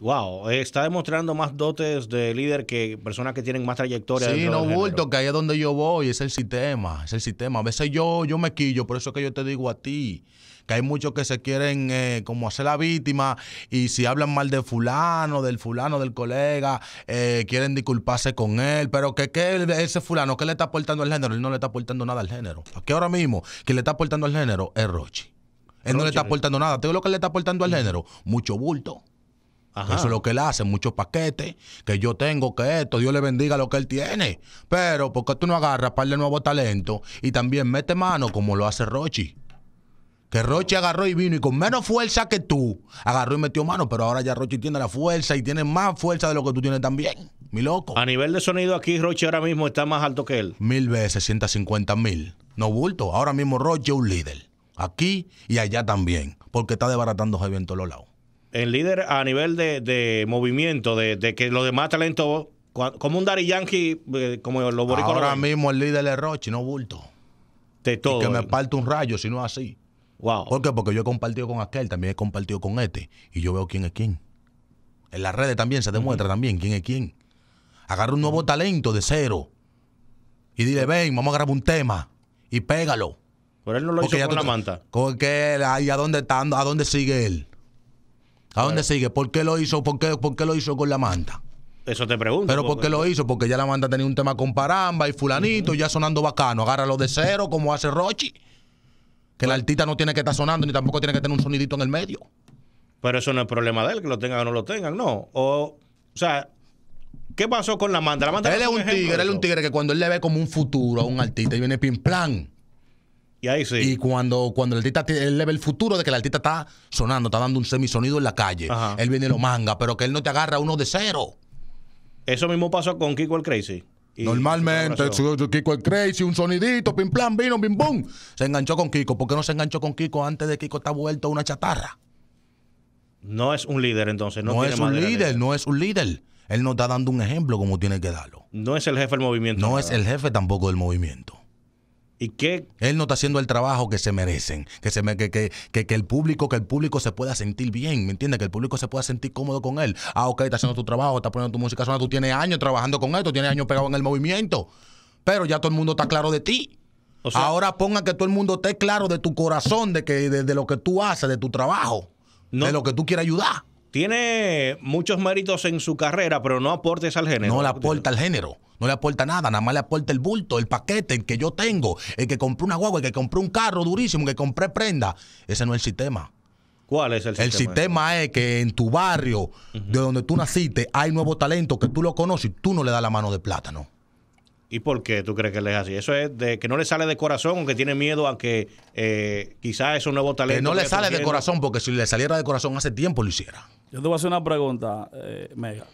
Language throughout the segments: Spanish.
Wow, eh, está demostrando más dotes de líder que personas que tienen más trayectoria. Sí, no bulto, que ahí es donde yo voy, es el sistema, es el sistema. A veces yo, yo me quillo, por eso es que yo te digo a ti, que hay muchos que se quieren eh, como hacer la víctima y si hablan mal de fulano, del fulano, del colega, eh, quieren disculparse con él, pero que, que ese fulano, ¿qué le está aportando al género? Él no le está aportando nada al género. Aquí ahora mismo, quien le está aportando al género es Rochi. Él no le está aportando nada. ¿Te digo lo que le está aportando al género? Mucho bulto. Eso es lo que él hace, muchos paquetes, que yo tengo, que esto, Dios le bendiga lo que él tiene. Pero, ¿por qué tú no agarras para de nuevo talento y también mete mano como lo hace Rochi? Que Rochi agarró y vino y con menos fuerza que tú, agarró y metió mano, pero ahora ya Rochi tiene la fuerza y tiene más fuerza de lo que tú tienes también. Mi loco. A nivel de sonido aquí, Rochi ahora mismo está más alto que él. Mil veces, 150 mil. No bulto. Ahora mismo Rochi es un líder. Aquí y allá también. Porque está desbaratando Javier en todos lados el líder a nivel de, movimiento, de, que los demás talentos, como un Dari Yankee, eh, como los Ahora mismo el líder es roche no bulto. Te todo. Y que me parte un rayo, si no es así. Wow. ¿Por qué? Porque yo he compartido con aquel, también he compartido con este, y yo veo quién es quién. En las redes también se demuestra también quién es quién. Agarra un nuevo talento de cero y dile, ven, vamos a grabar un tema y pégalo. Pero él no lo Porque hizo con la manta. Porque que, a dónde está? ¿A dónde sigue él? ¿A dónde sigue? ¿Por qué lo hizo? ¿Por qué, por qué lo hizo con la manta? Eso te pregunto. Pero ¿por qué lo hizo? Porque ya la manta tenía un tema con Paramba y fulanito, ya sonando bacano. Agárralo de cero, como hace Rochi. Que el pues artista no tiene que estar sonando, ni tampoco tiene que tener un sonidito en el medio. Pero eso no es problema de él, que lo tengan o no lo tengan, no. O, sea, ¿qué pasó con la manta? él es un tigre, él es un tigre que cuando él le ve como un futuro a un artista y viene pim plan. Y ahí sí. Y cuando, cuando el artista, le ve el futuro de que el artista está sonando, está dando un semisonido en la calle. Él viene y lo manga, pero que él no te agarra uno de cero. Eso mismo pasó con Kiko el Crazy. Normalmente, Kiko el Crazy, un sonidito, pim plan, vino, bum. Se enganchó con Kiko. ¿Por qué no se enganchó con Kiko antes de que Kiko está vuelto una chatarra? No es un líder entonces. No, es un líder, no es un líder. Él no está dando un ejemplo como tiene que darlo. No es el jefe del movimiento. No es el jefe tampoco del movimiento. ¿Y qué? Él no está haciendo el trabajo que se merecen, que, se, que, que, el público, que el público se pueda sentir bien, ¿me entiendes? Que el público se pueda sentir cómodo con él. Ah, ok, está haciendo tu trabajo, está poniendo tu música sonora. tú tienes años trabajando con esto, tienes años pegado en el movimiento, pero ya todo el mundo está claro de ti. Ahora ponga que todo el mundo esté claro de tu corazón, de, que, de, lo que tú haces, de tu trabajo, no, de lo que tú quieres ayudar tiene muchos méritos en su carrera, pero no aportes al género. No le aporta al género. No le aporta nada, nada más le aporta el bulto, el paquete, el que yo tengo, el que compré una guagua, el que compré un carro durísimo, el que compré prenda. Ese no es el sistema. ¿Cuál es el sistema? El sistema es que en tu barrio, de donde tú naciste, hay nuevo talento que tú lo conoces y tú no le das la mano de plátano. ¿Y por qué tú crees que le es así? Eso es de que no le sale de corazón o que tiene miedo a que eh, quizás es un nuevo talento. Que no le sale de corazón, porque si le saliera de corazón hace tiempo lo hiciera. Yo te voy a hacer una pregunta, eh, Mega.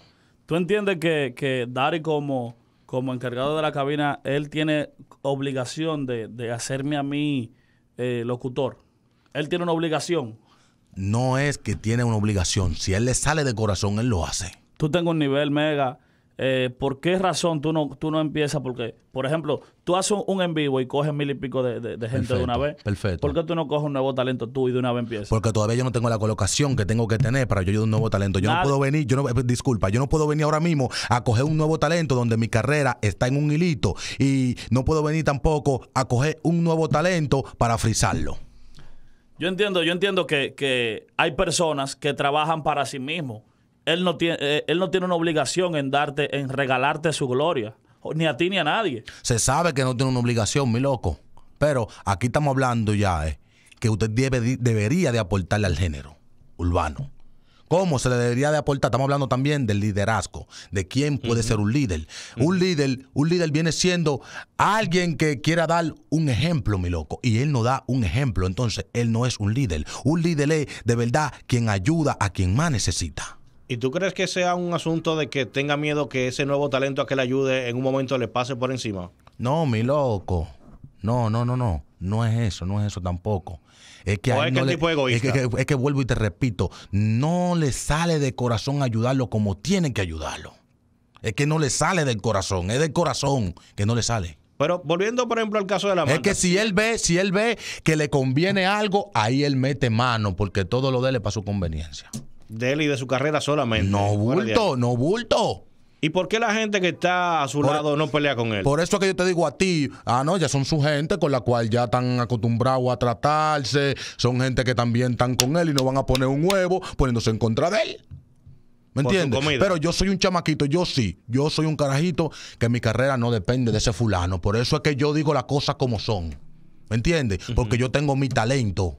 ¿Tú entiendes que, que Dari como, como encargado de la cabina, él tiene obligación de, hacerme a mí eh, locutor? ¿Él tiene una obligación? No es que tiene una obligación. Si él le sale de corazón, él lo hace. Tú tengo un nivel, Mega, eh, ¿por qué razón tú no, tú no empiezas? Porque, por ejemplo, tú haces un en vivo y coges mil y pico de, gente de una vez. Perfecto. ¿Por qué tú no coges un nuevo talento tú y de una vez empiezas? Porque todavía yo no tengo la colocación que tengo que tener para yo yo un nuevo talento. Yo no puedo venir, yo no, eh, disculpa, yo no puedo venir ahora mismo a coger un nuevo talento donde mi carrera está en un hilito y no puedo venir tampoco a coger un nuevo talento para frisarlo Yo entiendo, yo entiendo que, que hay personas que trabajan para sí mismos él no, tiene, eh, él no tiene una obligación en darte, en regalarte su gloria, ni a ti ni a nadie. Se sabe que no tiene una obligación, mi loco. Pero aquí estamos hablando ya eh, que usted debe, debería de aportarle al género urbano. ¿Cómo se le debería de aportar? Estamos hablando también del liderazgo, de quién puede ser un líder. Un líder, un líder viene siendo alguien que quiera dar un ejemplo, mi loco, y él no da un ejemplo, entonces él no es un líder. Un líder es de verdad quien ayuda a quien más necesita. ¿Y tú crees que sea un asunto de que tenga miedo que ese nuevo talento a que le ayude en un momento le pase por encima? No, mi loco. No, no, no, no. No es eso, no es eso tampoco. Es que, es, que que, vuelvo y te repito, no le sale de corazón ayudarlo como tiene que ayudarlo. Es que no le sale del corazón, es del corazón que no le sale. Pero volviendo, por ejemplo, al caso de la Es que si él ve, si él ve que le conviene algo, ahí él mete mano, porque todo lo de él es para su conveniencia de él y de su carrera solamente. No bulto, no bulto. ¿Y por qué la gente que está a su lado no pelea con él? Por eso es que yo te digo a ti, ah, no, ya son su gente con la cual ya están acostumbrados a tratarse, son gente que también están con él y no van a poner un huevo poniéndose en contra de él. ¿Me entiendes? Pero yo soy un chamaquito, yo sí, yo soy un carajito que mi carrera no depende de ese fulano. Por eso es que yo digo las cosas como son. ¿Me entiendes? Porque yo tengo mi talento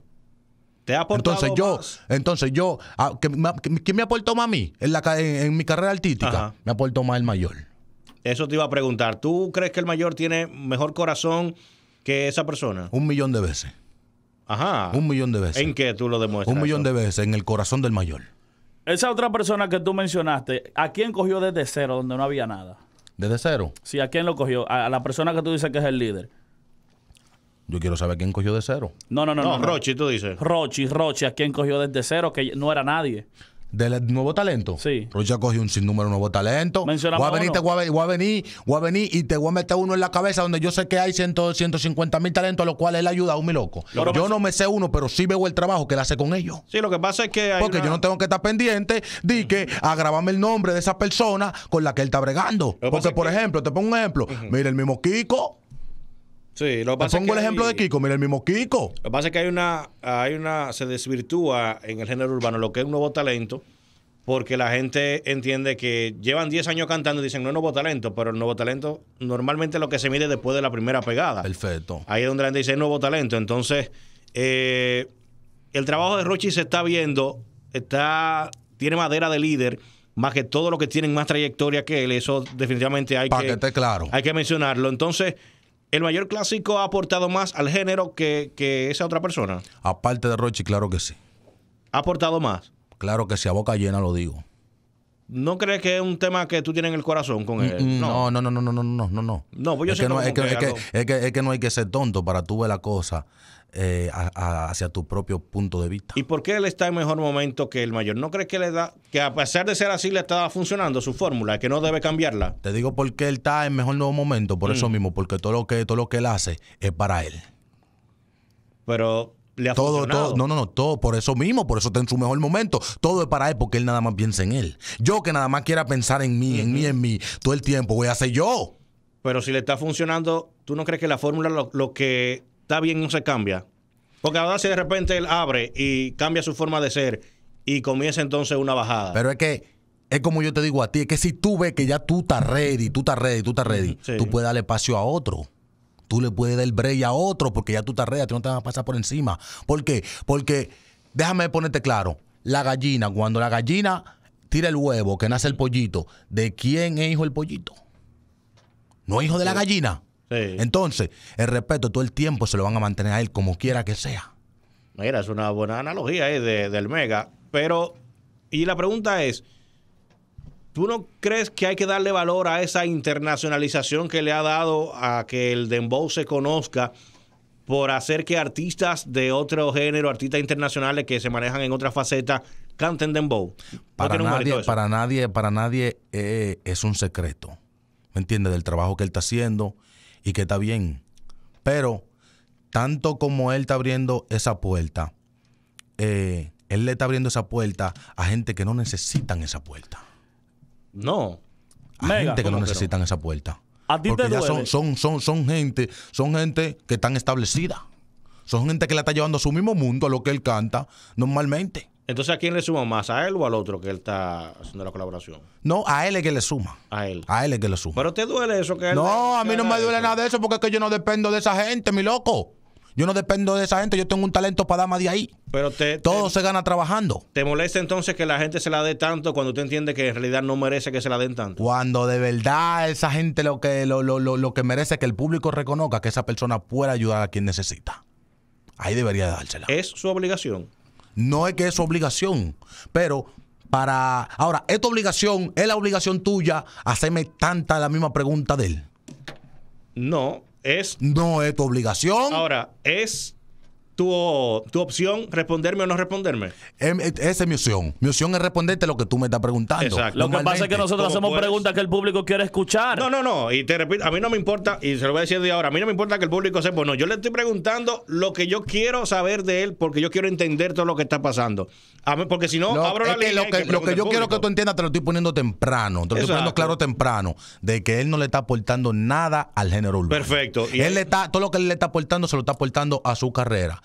entonces yo, entonces yo, ah, ¿quién me aportó más a mí en, la, en, mi carrera artística? Me ha aportó más el mayor. Eso te iba a preguntar. ¿Tú crees que el mayor tiene mejor corazón que esa persona? Un millón de veces. Ajá. Un millón de veces. ¿En qué tú lo demuestras? Un millón de veces en el corazón del mayor. Esa otra persona que tú mencionaste, ¿a quién cogió desde cero donde no había nada? ¿Desde cero? Sí, ¿a quién lo cogió? A, a la persona que tú dices que es el líder. Yo quiero saber quién cogió de cero. No, no, no. No, Rochi, tú dices. Rochi, Rochi, a quién cogió desde cero, que no era nadie. ¿Del nuevo talento? Sí. Rochi ha cogido un sinnúmero nuevo talento. Mencionamos voy a venir, a, voy a venir, y te voy a meter uno en la cabeza donde yo sé que hay 150 mil talentos a los cuales él ayuda a un mi loco. yo no me sé uno, pero sí veo el trabajo que él hace con ellos. Sí, lo que pasa es que. Porque yo no tengo que estar pendiente de que agravarme el nombre de esa persona con la que él está bregando. Porque, por ejemplo, te pongo un ejemplo. Mira, el mismo Kiko Sí, lo que pasa pongo el ejemplo de Kiko, mira el mismo Kiko. Lo que pasa es que hay una, hay una, se desvirtúa en el género urbano lo que es un nuevo talento, porque la gente entiende que llevan 10 años cantando y dicen no es nuevo talento, pero el nuevo talento normalmente lo que se mide después de la primera pegada. Perfecto. Ahí es donde la gente dice nuevo talento. Entonces, eh, el trabajo de Rochi se está viendo, está, tiene madera de líder más que todo lo que tienen más trayectoria que él. Eso definitivamente hay que, que claro. hay que mencionarlo. Entonces, el mayor clásico ha aportado más al género que, esa otra persona? Aparte de Rochi, claro que sí. ¿Ha aportado más? Claro que sí, a boca llena lo digo. ¿No crees que es un tema que tú tienes en el corazón con él? Mm, mm, no, no, no, no, no, no, no, no. No, no pues yo es que no, es que, es, que, es, que, no hay que ser tonto para tú ver la cosa eh, hacia tu propio punto de vista. ¿Y por qué él está en mejor momento que el mayor? ¿No crees que le da que a pesar de ser así le está funcionando su fórmula, que no debe cambiarla? Te digo por qué él está en mejor nuevo momento, por eso mm. mismo, porque todo lo que todo lo que él hace es para él. Pero todo, Todo, no, no, no, todo por eso mismo, por eso está en su mejor momento. Todo es para él porque él nada más piensa en él. Yo que nada más quiera pensar en mí, en mí, en mí, todo el tiempo voy a ser yo. Pero si le está funcionando, ¿tú no crees que la fórmula lo, que está bien no se cambia? Porque ahora si de repente él abre y cambia su forma de ser y comienza entonces una bajada. Pero es que es como yo te digo a ti, es que si tú ves que ya tú estás ready, tú estás ready, tú estás ready, tú puedes darle espacio a otro tú le puedes dar break a otro porque ya tú te arreas, tú no te vas a pasar por encima. ¿Por qué? Porque, déjame ponerte claro, la gallina, cuando la gallina tira el huevo, que nace el pollito, ¿de quién es hijo el pollito? ¿No es hijo de la gallina? Sí. Entonces, el respeto todo el tiempo se lo van a mantener a él como quiera que sea. Mira, es una buena analogía eh, del mega, pero... Y la pregunta es... ¿Tú no crees que hay que darle valor a esa internacionalización que le ha dado a que el dembow se conozca por hacer que artistas de otro género, artistas internacionales que se manejan en otra faceta, canten dembow? para, nadie, para nadie, para eh, nadie es un secreto, ¿me entiendes? Del trabajo que él está haciendo y que está bien. Pero tanto como él está abriendo esa puerta, eh, él le está abriendo esa puerta a gente que no necesitan esa puerta. No. Hay gente que no necesitan esa puerta. ¿A ti porque Son, son, son, gente, son gente que están establecida. Son gente que le está llevando a su mismo mundo, a lo que él canta normalmente. Entonces, ¿a quién le suma más? ¿A él o al otro que él está haciendo la colaboración? No, a él es que le suma. A él. A él es que le suma. Pero te duele eso que No, a mí no me duele nada de eso porque es que yo no dependo de esa gente, mi loco. Yo no dependo de esa gente, yo tengo un talento para dar más de ahí. Pero todo se gana trabajando. ¿Te molesta entonces que la gente se la dé tanto cuando tú entiendes que en realidad no merece que se la den tanto? Cuando de verdad esa gente lo que, lo, que merece es que el público reconozca que esa persona pueda ayudar a quien necesita. Ahí debería dársela. Es su obligación. No es que es su obligación, pero para... Ahora, esta obligación es la obligación tuya hacerme tanta la misma pregunta de él. No, es. No es tu obligación. Ahora, es tu, opción responderme o no responderme. Esa es mi opción. Mi opción es responderte lo que tú me estás preguntando. Lo que pasa es que nosotros hacemos preguntas que el público quiere escuchar. No, no, no. Y te repito, a mí no me importa, y se lo voy a decir de ahora, a mí no me importa que el público sepa no. Yo le estoy preguntando lo que yo quiero saber de él porque yo quiero entender todo lo que está pasando. A porque si no, abro la línea. Lo que, lo que yo quiero que tú entiendas te lo estoy poniendo temprano. Te lo estoy poniendo claro temprano de que él no le está aportando nada al género urbano. Perfecto. Y él, está, todo lo que él le está aportando se lo está aportando a su carrera.